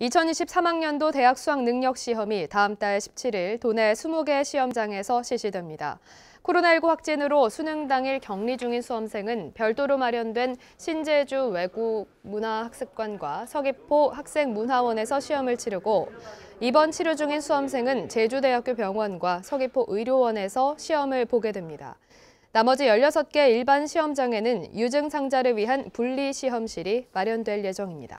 2023학년도 대학 수학 능력 시험이 다음 달 17일 도내 20개 시험장에서 실시됩니다. 코로나19 확진으로 수능 당일 격리 중인 수험생은 별도로 마련된 신제주 외국문화학습관과 서귀포 학생문화원에서 시험을 치르고 이번 치료 중인 수험생은 제주대학교 병원과 서귀포 의료원에서 시험을 보게 됩니다. 나머지 16개 일반 시험장에는 유증 상자를 위한 분리 시험실이 마련될 예정입니다.